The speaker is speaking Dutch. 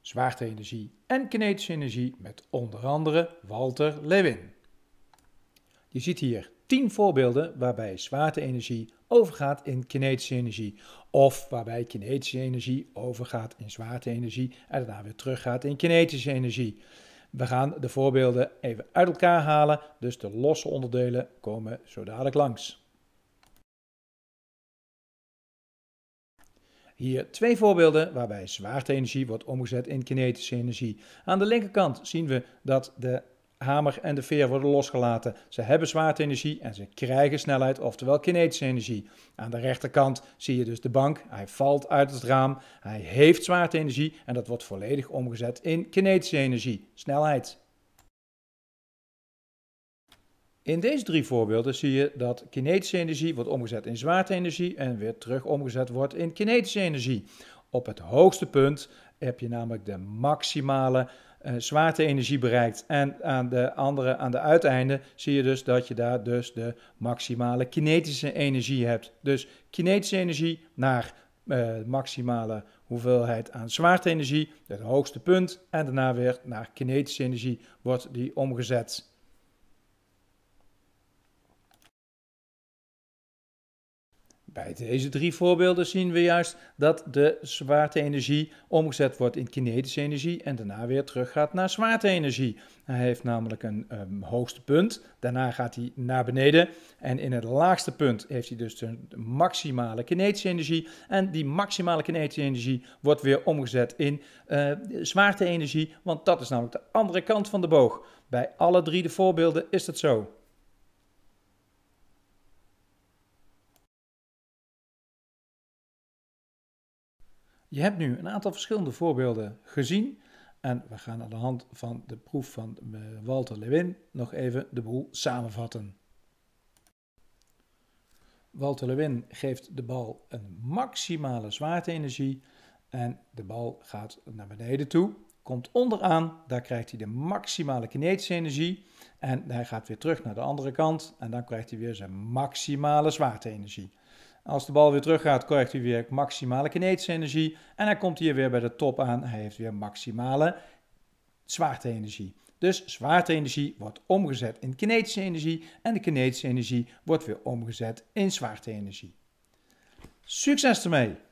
Zwaarte-energie en kinetische energie met onder andere Walter Lewin. Je ziet hier 10 voorbeelden waarbij zwaarte-energie overgaat in kinetische energie of waarbij kinetische energie overgaat in zwaarte-energie en daarna weer teruggaat in kinetische energie. We gaan de voorbeelden even uit elkaar halen, dus de losse onderdelen komen zo dadelijk langs. Hier twee voorbeelden waarbij zwaarteenergie wordt omgezet in kinetische energie. Aan de linkerkant zien we dat de hamer en de veer worden losgelaten. Ze hebben zwaartenergie en ze krijgen snelheid, oftewel kinetische energie. Aan de rechterkant zie je dus de bank. Hij valt uit het raam. Hij heeft zwaartenergie en dat wordt volledig omgezet in kinetische energie, snelheid. In deze drie voorbeelden zie je dat kinetische energie wordt omgezet in zwaartenergie en weer terug omgezet wordt in kinetische energie. Op het hoogste punt heb je namelijk de maximale uh, zwaarte-energie bereikt. En aan de andere, aan de uiteinde zie je dus dat je daar dus de maximale kinetische energie hebt. Dus kinetische energie naar eh, maximale hoeveelheid aan zwaarte-energie, het hoogste punt, en daarna weer naar kinetische energie wordt die omgezet. Bij deze drie voorbeelden zien we juist dat de zwaarte-energie omgezet wordt in kinetische energie en daarna weer teruggaat naar zwaarte-energie. Hij heeft namelijk een ehm, hoogste punt, daarna gaat hij naar beneden en in het laagste punt heeft hij dus de maximale kinetische energie en die maximale kinetische energie wordt weer omgezet in uh, zwaarte-energie, want dat is namelijk de andere kant van de boog. Bij alle drie de voorbeelden is dat zo. Je hebt nu een aantal verschillende voorbeelden gezien. En we gaan aan de hand van de proef van eh, Walter Lewin nog even de boel samenvatten. Walter Lewin geeft de bal een maximale zwaartenergie. en de bal gaat naar beneden toe, komt onderaan, daar krijgt hij de maximale kinetische energie en hij gaat weer terug naar de andere kant en dan krijgt hij weer zijn maximale zwaartenergie. Als de bal weer teruggaat gaat, krijgt hij weer maximale kinetische energie. En hij komt hier weer bij de top aan. Hij heeft weer maximale zwaarteenergie. Dus zwaarteenergie wordt omgezet in kinetische energie. En de kinetische energie wordt weer omgezet in zwaarteenergie. Succes ermee!